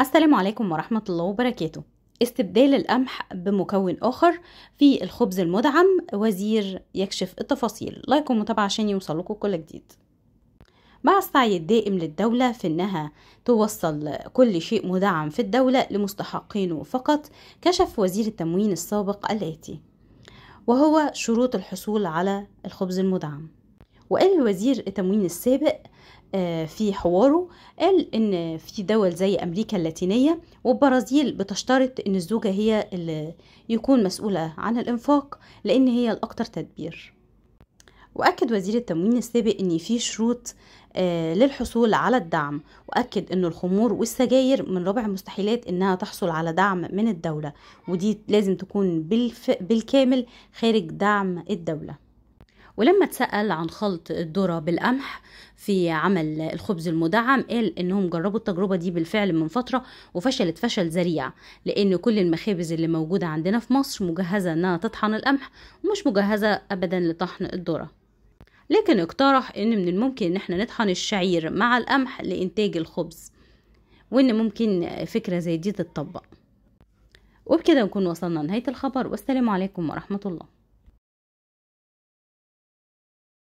السلام عليكم ورحمة الله وبركاته استبدال القمح بمكون آخر في الخبز المدعم وزير يكشف التفاصيل لايك ومتابعة عشان يوصلكم كل جديد مع السعي الدائم للدولة في أنها توصل كل شيء مدعم في الدولة لمستحقينه فقط كشف وزير التموين السابق الآتي وهو شروط الحصول على الخبز المدعم وقال وزير التموين السابق آه، في حواره قال ان في دول زي امريكا اللاتينيه والبرازيل بتشترط ان الزوجه هي اللي يكون مسؤوله عن الانفاق لان هي الاكثر تدبير واكد وزير التموين السابق ان في شروط آه، للحصول على الدعم واكد ان الخمور والسجاير من ربع المستحيلات انها تحصل على دعم من الدوله ودي لازم تكون بالكامل خارج دعم الدوله ولما تسأل عن خلط الذرة بالقمح في عمل الخبز المدعم قال انهم جربوا التجربة دي بالفعل من فترة وفشلت فشل ذريع لان كل المخابز اللي موجودة عندنا في مصر مجهزة انها تطحن القمح ومش مجهزة ابدا لطحن الذرة لكن اقترح ان من الممكن ان احنا نطحن الشعير مع القمح لانتاج الخبز وان ممكن فكرة زي دي تتطبق وبكده نكون وصلنا لنهاية الخبر والسلام عليكم ورحمة الله